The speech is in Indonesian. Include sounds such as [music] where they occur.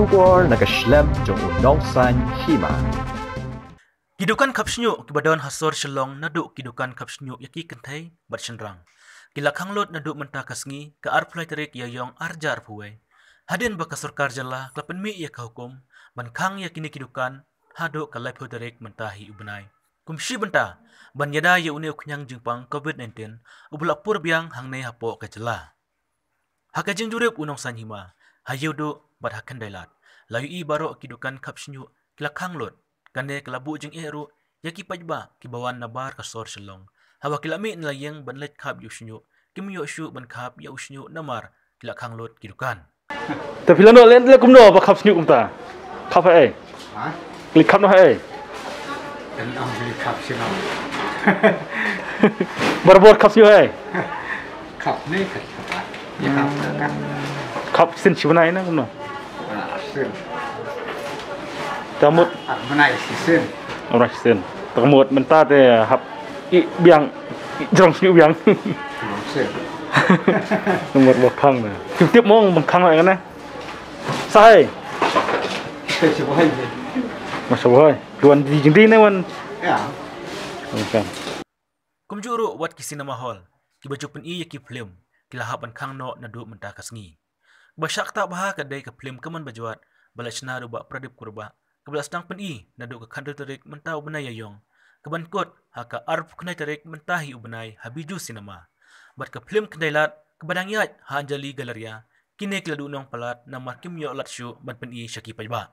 kubor na gaslem jong san hima. Kidukan kapsnyo kibadon hasor shalong naduk kidukan kapsnyo yaki kentai bat shenrang. Kila kanglot naduk menta kasngi ka arplai ya yayong arjar puwe. Hadin baka surkar jala klapen mi ya kahukum man kang yakini kidukan haduk ka laipo mentahi ubnai. Kumsi benta ban yada ya une uknyang jengpang COVID-19 ubulapur biang hangnei hapo kajela. Hakajeng jurip unong sanhima hayu do bat hakan dailat layu i baro ki dukan khap sinyu kilakang lot kande kelabu jeng eru yaki pajba ki nabar ka sor silong hawa kilami na yang ban let kap yu kim yo shu ban kap ya namar kilakang lot ki dukan Tapi filano len le kumno apa khap sinyu kumta Kap ai ha klik kap no hai dan am klik khap berbuat Berbor kapsiu hai. Kap ni kap. Ya kap kap. khóc xin chiếu này nó không nào à, ta một à, này xin ông này xin ta một mình ta thì học ít biang trong chữ biang [laughs] một một khăn này trực tiếp mong một khăn này cái này sai mà sao hơi luôn gì chứng tin à? này mình không Kumjuru wat kisinamahol, kibajupin iya kiflim, kilahapan kang no na duot menta kasngi. tak baha kadai ke film keman bajuat naru ruba pradip kurba nang pen i nadu terik kandu tarik mentau benai Keban kot haka arf kenai terik mentahi ubenai habiju sinema bat ke film lat kebanang ha anjali galeria kini keladu nong pelat namar kim yo lat syuk ban pen i syaki pajba